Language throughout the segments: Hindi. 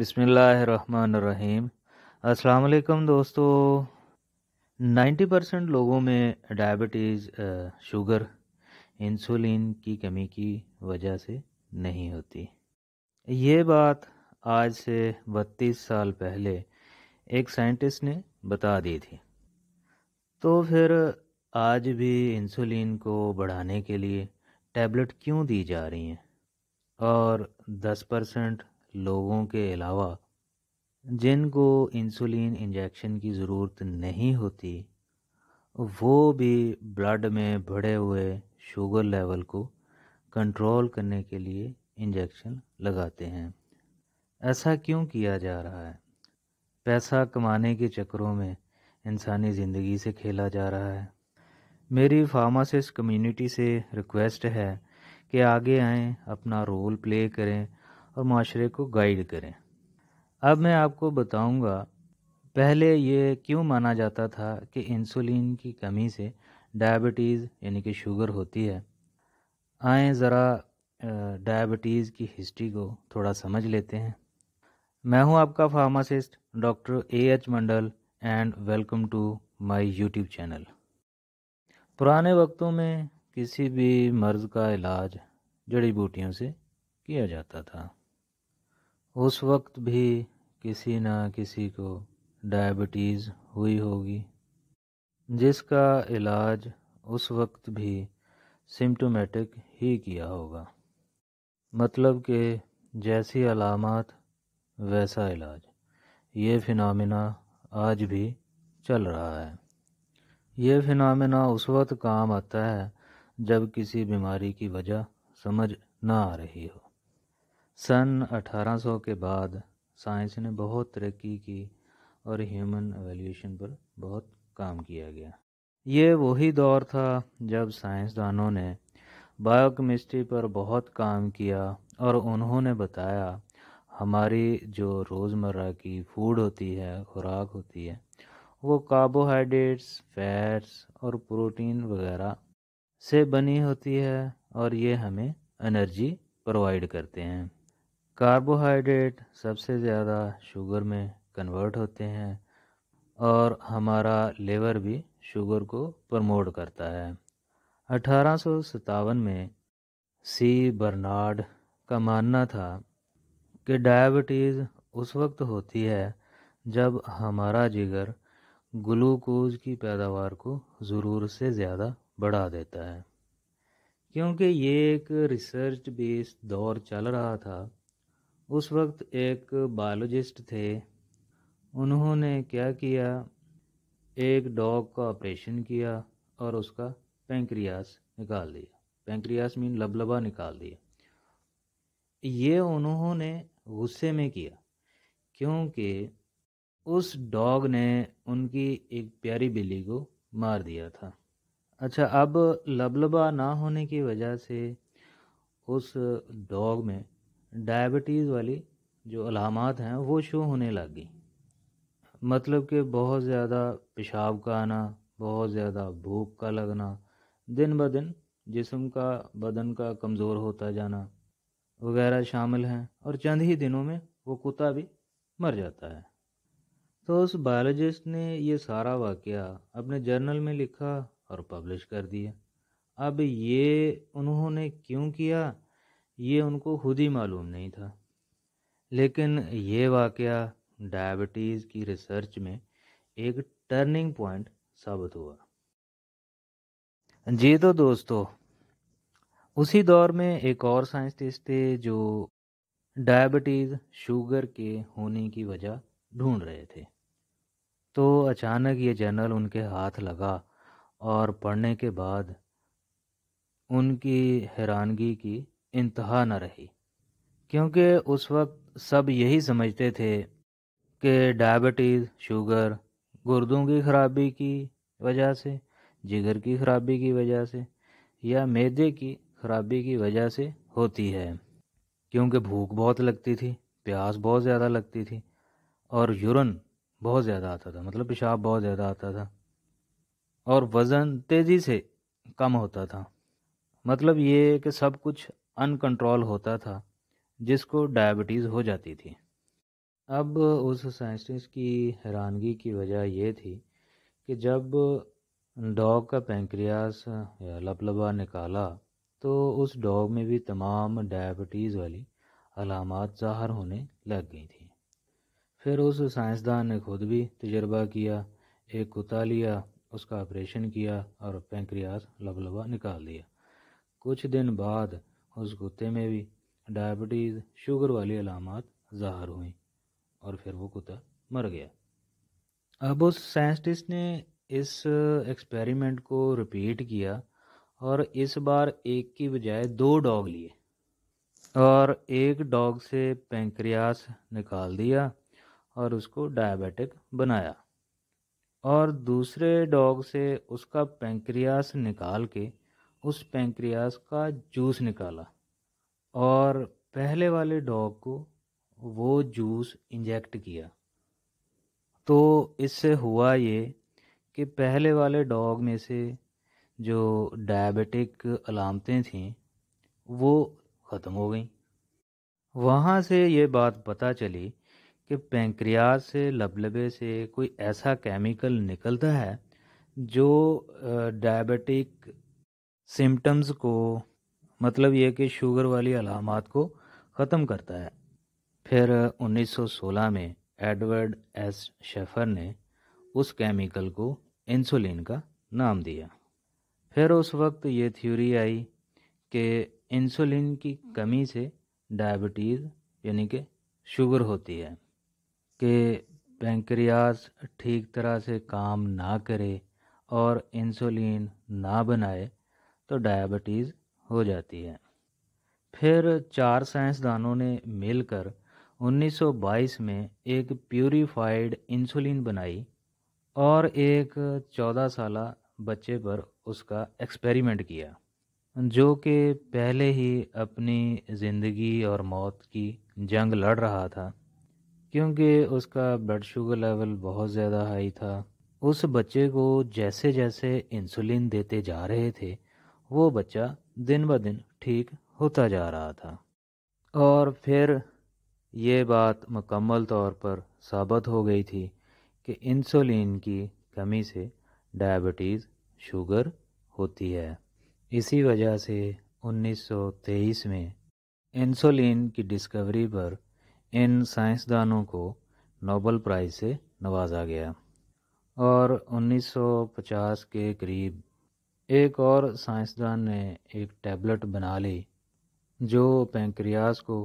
बिसमीम् अलकुम दोस्तों 90 परसेंट लोगों में डायबिटीज़ शुगर इंसुलिन की कमी की वजह से नहीं होती ये बात आज से 32 साल पहले एक साइंटिस्ट ने बता दी थी तो फिर आज भी इंसुलिन को बढ़ाने के लिए टैबलेट क्यों दी जा रही हैं और 10 परसेंट लोगों के अलावा जिनको इंसुलिन इंजेक्शन की ज़रूरत नहीं होती वो भी ब्लड में बढ़े हुए शुगर लेवल को कंट्रोल करने के लिए इंजेक्शन लगाते हैं ऐसा क्यों किया जा रहा है पैसा कमाने के चक्करों में इंसानी ज़िंदगी से खेला जा रहा है मेरी फार्मासिस्ट कम्युनिटी से रिक्वेस्ट है कि आगे आएं अपना रोल प्ले करें और माशरे को गाइड करें अब मैं आपको बताऊंगा पहले ये क्यों माना जाता था कि इंसुलिन की कमी से डायबिटीज़ यानी कि शुगर होती है आए ज़रा डायबिटीज़ की हिस्ट्री को थोड़ा समझ लेते हैं मैं हूं आपका pharmacist doctor A H Mandal and welcome to my YouTube channel पुराने वक्तों में किसी भी मर्ज़ का इलाज जड़ी बूटियों से किया जाता था उस वक्त भी किसी न किसी को डायबिटीज़ हुई होगी जिसका इलाज उस वक्त भी सिम्टोमेटिक ही किया होगा मतलब कि जैसी अलामत वैसा इलाज ये फिनमिना आज भी चल रहा है ये फिनमिना उस वक्त काम आता है जब किसी बीमारी की वजह समझ ना आ रही हो सन 1800 के बाद साइंस ने बहुत तरक्की की और ह्यूमन एवेल्यूशन पर बहुत काम किया गया ये वही दौर था जब साइंसदानों ने बायोकेमिस्ट्री पर बहुत काम किया और उन्होंने बताया हमारी जो रोज़मर्रा की फूड होती है खुराक होती है वो कार्बोहाइड्रेट्स फैट्स और प्रोटीन वगैरह से बनी होती है और ये हमें एनर्जी प्रोवाइड करते हैं कार्बोहाइड्रेट सबसे ज़्यादा शुगर में कन्वर्ट होते हैं और हमारा लेवर भी शुगर को प्रमोट करता है अठारह में सी बर्नार्ड का मानना था कि डायबिटीज़ उस वक्त होती है जब हमारा जिगर ग्लूकोज की पैदावार को ज़रूर से ज़्यादा बढ़ा देता है क्योंकि ये एक रिसर्च बेस्ड दौर चल रहा था उस वक्त एक बायोलॉजिस्ट थे उन्होंने क्या किया एक डॉग का ऑपरेशन किया और उसका पेंक्रियास निकाल दिया पेंक्रियास मीन लबलबा निकाल दिया ये उन्होंने गुस्से में किया क्योंकि उस डॉग ने उनकी एक प्यारी बिल्ली को मार दिया था अच्छा अब लबलबा ना होने की वजह से उस डॉग में डायबिटीज़ वाली जो अलामत हैं वो शो होने लगी मतलब कि बहुत ज़्यादा पेशाब का आना बहुत ज़्यादा भूख का लगना दिन ब दिन जिसम का बदन का कमज़ोर होता जाना वगैरह शामिल हैं और चंद ही दिनों में वो कुत्ता भी मर जाता है तो उस बायोलॉजिस्ट ने ये सारा वाक़ अपने जर्नल में लिखा और पब्लिश कर दिया अब ये उन्होंने क्यों किया ये उनको खुद ही मालूम नहीं था लेकिन ये वाक़ डायबिटीज़ की रिसर्च में एक टर्निंग पॉइंट साबित हुआ जी तो दोस्तों उसी दौर में एक और साइंटिस्ट थे जो डायबिटीज़ शुगर के होने की वजह ढूंढ रहे थे तो अचानक ये जर्नल उनके हाथ लगा और पढ़ने के बाद उनकी हैरानगी की इंतहा न रही क्योंकि उस वक्त सब यही समझते थे कि डायबिटीज़ शुगर गुर्दों की खराबी की वजह से जिगर की खराबी की वजह से या मैदे की खराबी की वजह से होती है क्योंकि भूख बहुत लगती थी प्यास बहुत ज़्यादा लगती थी और यूरन बहुत ज़्यादा आता था मतलब पेशाब बहुत ज़्यादा आता था और वज़न तेज़ी से कम होता था मतलब ये कि सब कुछ अनकंट्रोल होता था जिसको डायबिटीज़ हो जाती थी अब उस साइंटिस्ट की हैरानगी की वजह यह थी कि जब डॉग का पेंक्रियास या निकाला तो उस डॉग में भी तमाम डायबिटीज़ वाली अलामत ज़ाहर होने लग गई थी फिर उस साइंसदान ने खुद भी तजर्बा किया एक कुत्ता लिया उसका ऑपरेशन किया और पेंक्रियास लबलबा निकाल दिया कुछ दिन बाद उस कुत्ते में भी डायबिटीज़ शुगर वाली अलामत ज़ाहर हुई और फिर वो कुत्ता मर गया अब उस साइंटिस्ट ने इस एक्सपेरिमेंट को रिपीट किया और इस बार एक की बजाय दो डॉग लिए और एक डॉग से पेंक्रियास निकाल दिया और उसको डायबिटिक बनाया और दूसरे डॉग से उसका पेंक्रियास निकाल के उस पेंक्रियास का जूस निकाला और पहले वाले डॉग को वो जूस इंजेक्ट किया तो इससे हुआ ये कि पहले वाले डॉग में से जो डायबिटिक अलामतें थीं वो ख़त्म हो गई वहाँ से ये बात पता चली कि पेंक्रियाज से लबलबे से कोई ऐसा केमिकल निकलता है जो डायबिटिक सिम्टम्स को मतलब ये कि शुगर वाली अलामत को ख़त्म करता है फिर 1916 में एडवर्ड एस शेफर ने उस केमिकल को इंसुलिन का नाम दिया फिर उस वक्त ये थ्योरी आई कि इंसुलिन की कमी से डायबिटीज़ यानी कि शुगर होती है कि पेंक्रियाज ठीक तरह से काम ना करे और इंसुलिन ना बनाए तो डायबिटीज़ हो जाती है फिर चार साइंसदानों ने मिलकर 1922 में एक प्यूरीफाइड इंसुलिन बनाई और एक 14 साल बच्चे पर उसका एक्सपेरिमेंट किया जो कि पहले ही अपनी ज़िंदगी और मौत की जंग लड़ रहा था क्योंकि उसका ब्लड शुगर लेवल बहुत ज़्यादा हाई था उस बच्चे को जैसे जैसे इंसुलिन देते जा रहे थे वो बच्चा दिन ब दिन ठीक होता जा रहा था और फिर ये बात मुकम्मल तौर पर साबित हो गई थी कि इंसुलिन की कमी से डायबिटीज़ शुगर होती है इसी वजह से 1923 में इंसुलिन की डिस्कवरी पर इन साइंसदानों को नोबल प्राइज़ से नवाजा गया और 1950 के करीब एक और साइंसदान ने एक टैबलेट बना ली जो पेंक्रियाज को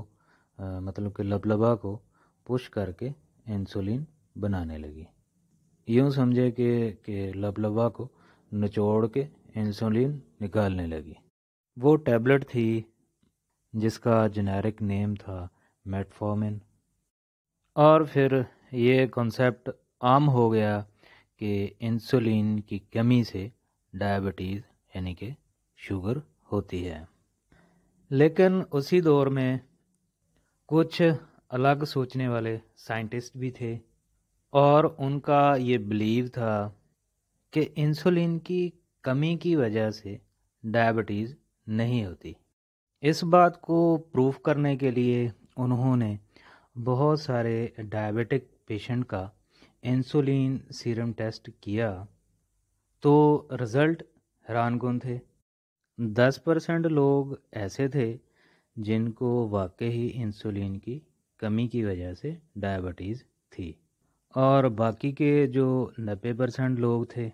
आ, मतलब कि लबलबा को पुश करके इंसुलिन बनाने लगी यूँ समझे कि के लबलबा को निचोड़ के इंसुलिन निकालने लगी वो टैबलेट थी जिसका जेनेरिक नेम था मेटफॉर्मिन और फिर ये कॉन्सेप्ट आम हो गया कि इंसुलिन की कमी से डायबिटीज़ यानी कि शुगर होती है लेकिन उसी दौर में कुछ अलग सोचने वाले साइंटिस्ट भी थे और उनका ये बिलीव था कि इंसुलिन की कमी की वजह से डायबिटीज़ नहीं होती इस बात को प्रूफ करने के लिए उन्होंने बहुत सारे डायबिटिक पेशेंट का इंसुलिन सीरम टेस्ट किया तो रिज़ल्ट हैरान कौन थे दस परसेंट लोग ऐसे थे जिनको वाकई ही इंसुलिन की कमी की वजह से डायबिटीज़ थी और बाकी के जो नब्बे परसेंट लोग थे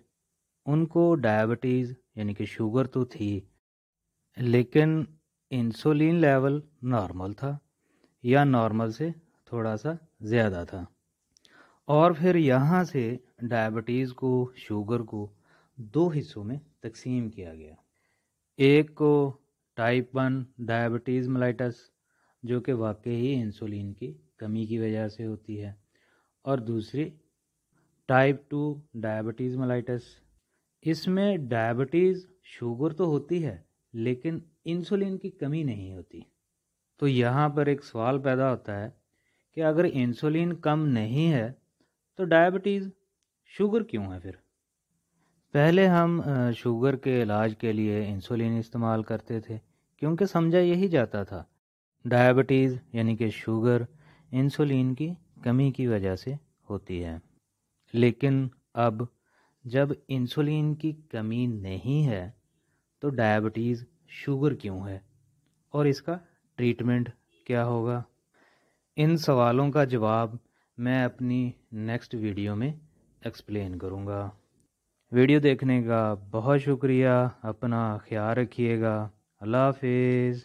उनको डायबिटीज़ यानी कि शुगर तो थी लेकिन इंसुलिन लेवल नॉर्मल था या नॉर्मल से थोड़ा सा ज़्यादा था और फिर यहाँ से डायबिटीज़ को शुगर को दो हिस्सों में तकसीम किया गया एक को टाइप वन डायबिटीज़ मलाइटस जो कि वाकई ही इंसुलिन की कमी की वजह से होती है और दूसरी टाइप टू डायबिटीज़ मलाइटस इसमें डायबिटीज़ शुगर तो होती है लेकिन इंसुलिन की कमी नहीं होती तो यहाँ पर एक सवाल पैदा होता है कि अगर इंसुलिन कम नहीं है तो डायबिटीज़ शुगर क्यों है फिर पहले हम शुगर के इलाज के लिए इंसुलिन इस्तेमाल करते थे क्योंकि समझा यही जाता था डायबिटीज़ यानी कि शुगर इंसुलिन की कमी की वजह से होती है लेकिन अब जब इंसुलिन की कमी नहीं है तो डायबिटीज़ शुगर क्यों है और इसका ट्रीटमेंट क्या होगा इन सवालों का जवाब मैं अपनी नेक्स्ट वीडियो में एक्सप्लेन करूँगा वीडियो देखने का बहुत शुक्रिया अपना ख्याल रखिएगा अल्लाह हाफिज़